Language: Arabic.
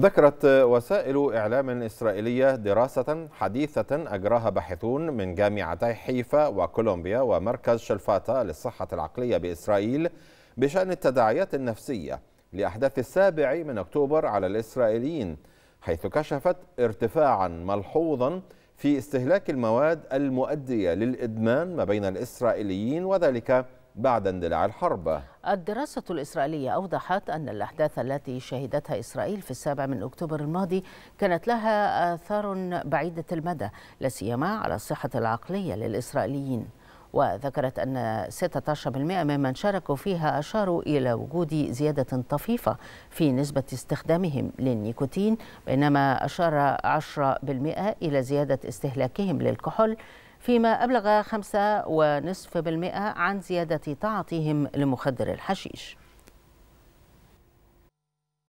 ذكرت وسائل إعلام إسرائيلية دراسة حديثة أجراها باحثون من جامعتي حيفا وكولومبيا ومركز شلفاتا للصحة العقلية بإسرائيل بشأن التداعيات النفسية لأحداث السابع من أكتوبر على الإسرائيليين حيث كشفت ارتفاعا ملحوظا في استهلاك المواد المؤدية للإدمان ما بين الإسرائيليين وذلك بعد اندلاع الحرب الدراسة الإسرائيلية أوضحت أن الأحداث التي شهدتها إسرائيل في السابع من أكتوبر الماضي كانت لها آثار بعيدة المدى لا سيما على الصحة العقلية للإسرائيليين وذكرت أن 16% ممن شاركوا فيها أشاروا إلى وجود زيادة طفيفة في نسبة استخدامهم للنيكوتين بينما أشار 10% إلى زيادة استهلاكهم للكحول فيما أبلغ 5.5% عن زيادة تعاطيهم لمخدر الحشيش